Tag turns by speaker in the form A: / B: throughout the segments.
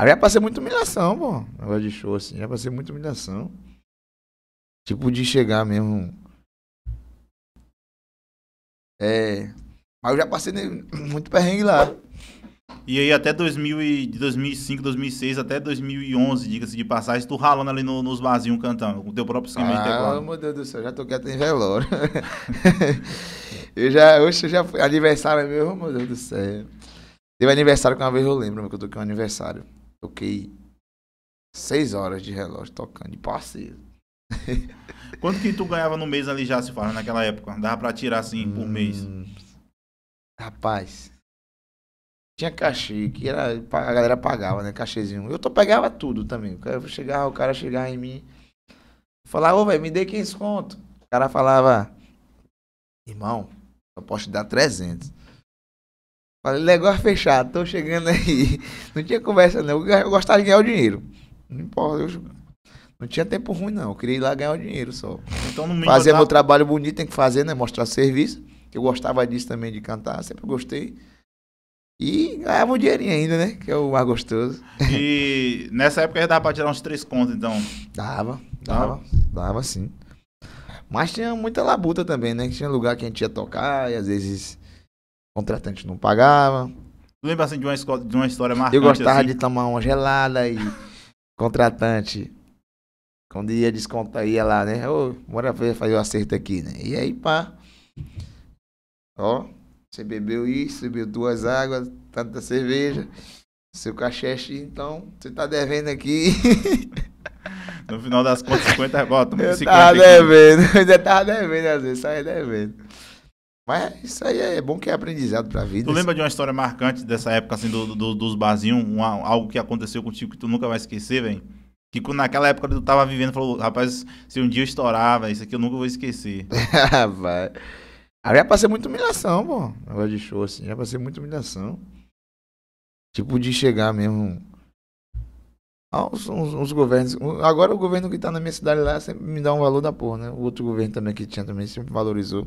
A: Aí já passei muita humilhação, pô. Negócio de show, assim. Já passei muita humilhação. Tipo, de chegar mesmo. É.
B: Mas eu já passei muito perrengue lá. E aí até 2000 e, de 2005, 2006 até 2011, diga-se de passagem, tu ralando ali no, nos barzinhos cantando, com o teu próprio esquema ah, de teclado. Ah, meu
A: Deus do céu, já toquei até em velório.
B: eu já, hoje
A: eu já fui, aniversário mesmo, meu Deus do céu. Teve aniversário que uma vez eu lembro, que eu toquei um aniversário. Toquei seis horas de relógio tocando, de parceiro.
B: Quanto que tu ganhava no mês ali já, se fala, naquela época? Dava pra tirar assim hum, por mês? Rapaz, tinha cachê, que era, a galera pagava,
A: né? Cachezinho. Eu tô, pegava tudo também. O cara chegava, o cara chegava em mim, falava, ô, velho, me dê 500 conto. O cara falava, irmão, eu posso te dar 300. Falei, legal fechado, tô chegando aí. Não tinha conversa, não. Eu gostava de ganhar o dinheiro. Não importa, eu... Não tinha tempo ruim, não. Eu queria ir lá ganhar o dinheiro só. Então, no Fazer meu trabalho bonito, tem que fazer, né? Mostrar serviço. Eu gostava disso
B: também, de cantar. Sempre gostei. E ganhava um dinheirinho ainda, né? Que é o mais gostoso. E nessa época já dava pra tirar uns três contos, então? Dava, dava,
A: dava sim. Mas tinha muita labuta também, né? Tinha lugar que a gente ia tocar e às vezes contratante não pagava.
B: Lembra assim de uma, escola, de uma história marcante? Eu gostava assim? de tomar uma
A: gelada e contratante. Quando ia descontar, ia lá, né? Ô, bora fazer o um acerto aqui, né? E aí, pá. Ó, você bebeu isso, bebeu duas águas, tanta cerveja. Seu cachê, então, você tá devendo aqui.
B: No final das contas, 50 volta. Eu 50 Tá devendo, ainda tava
A: devendo às vezes, sai devendo. Mas isso aí é
B: bom que é aprendizado pra vida. Tu lembra de uma história marcante dessa época, assim, do, do dos barzinhos? Um, algo que aconteceu contigo que tu nunca vai esquecer, velho? Que naquela época tu tava vivendo, falou, rapaz, se um dia eu estourava, isso aqui eu nunca vou esquecer. vai. Aí já passei muita humilhação,
A: pô. Negócio de show, assim, já passei muita humilhação. Tipo de chegar mesmo. Ah, os, os, os, governos. Agora o governo que tá na minha cidade lá sempre me dá um valor da porra, né? O outro governo também que tinha também sempre valorizou.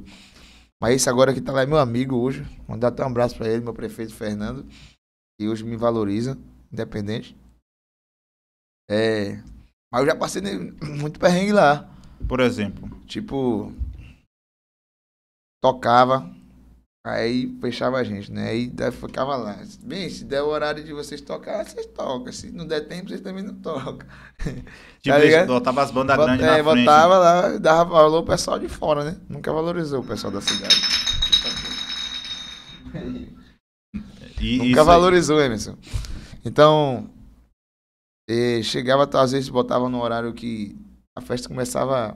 A: Mas esse agora que tá lá é meu amigo hoje. Mandar até um abraço para ele, meu prefeito Fernando, que hoje me valoriza, independente. É. Mas eu já passei muito perrengue lá. Por exemplo. Tipo. Tocava, Aí fechava a gente, né? Aí ficava lá. Bem, se der o horário de vocês tocar, vocês tocam. Se não der tempo, vocês também não tocam.
B: Tá tipo, tá botava as bandas Bot, grandes é, na frente. Botava
A: lá, dava valor o pessoal de fora, né? Nunca valorizou o pessoal da cidade.
B: E Nunca valorizou,
A: Emerson. Então, eh, chegava, às vezes botava no horário que a festa começava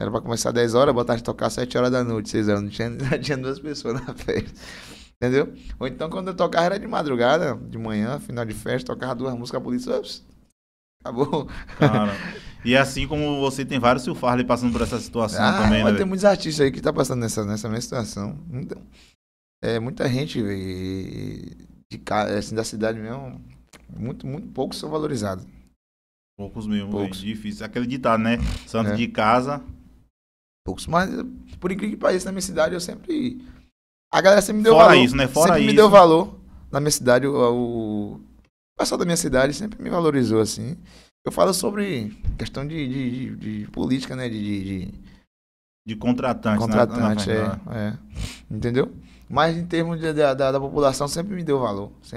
A: era pra começar 10 horas, botar a tocar 7 horas da noite, 6 horas. Não tinha, tinha duas pessoas na festa. Entendeu? Ou então quando eu tocava era de madrugada, de manhã, final de festa, tocava duas
B: músicas, a polícia. Ups, acabou. Cara. E assim como você tem vários Sil Farley passando por essa situação ah, também, né, mas né? Tem muitos artistas aí que tá passando
A: nessa, nessa mesma situação. Então, é, muita gente assim, da cidade mesmo, muito,
B: muito poucos são valorizados. Poucos mesmo, Poucos. difícil. Aquele ditado, né? Santo é. de casa, poucos. Mas, por incrível que pareça, na minha cidade eu sempre. A
A: galera sempre me deu Fora valor. Isso, né? Fora sempre isso. me deu valor. Na minha cidade, o, o pessoal da minha cidade sempre me valorizou, assim. Eu falo sobre questão de, de, de, de política, né?
B: De. de, de... contratante. Né? Contratante, na,
A: na é, é, Entendeu? Mas em termos da, da, da população, sempre me deu valor. Sempre